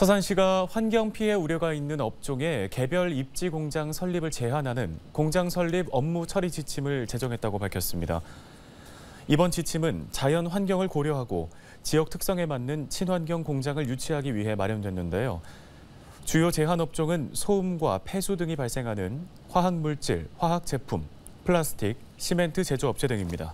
서산시가 환경 피해 우려가 있는 업종에 개별 입지 공장 설립을 제한하는 공장 설립 업무 처리 지침을 제정했다고 밝혔습니다. 이번 지침은 자연 환경을 고려하고 지역 특성에 맞는 친환경 공장을 유치하기 위해 마련됐는데요. 주요 제한 업종은 소음과 폐수 등이 발생하는 화학물질, 화학제품, 플라스틱, 시멘트 제조업체 등입니다.